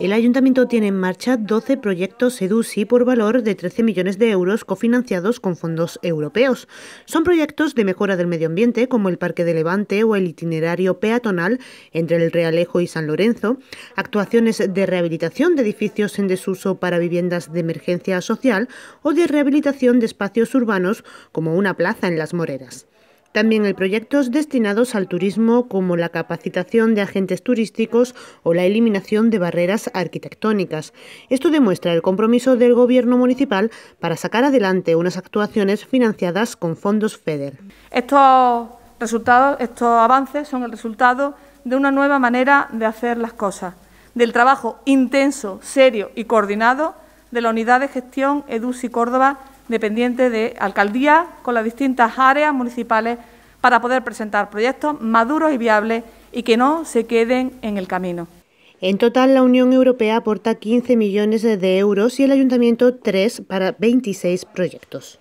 El ayuntamiento tiene en marcha 12 proyectos EDUCI por valor de 13 millones de euros cofinanciados con fondos europeos. Son proyectos de mejora del medio ambiente como el Parque de Levante o el itinerario peatonal entre el Realejo y San Lorenzo, actuaciones de rehabilitación de edificios en desuso para viviendas de emergencia social o de rehabilitación de espacios urbanos como una plaza en Las Moreras. También hay proyectos destinados al turismo como la capacitación de agentes turísticos o la eliminación de barreras arquitectónicas. Esto demuestra el compromiso del Gobierno municipal para sacar adelante unas actuaciones financiadas con fondos FEDER. Estos resultados, estos avances son el resultado de una nueva manera de hacer las cosas, del trabajo intenso, serio y coordinado de la Unidad de Gestión EDUSI Córdoba dependiente de alcaldía con las distintas áreas municipales para poder presentar proyectos maduros y viables y que no se queden en el camino. En total, la Unión Europea aporta 15 millones de euros y el Ayuntamiento 3 para 26 proyectos.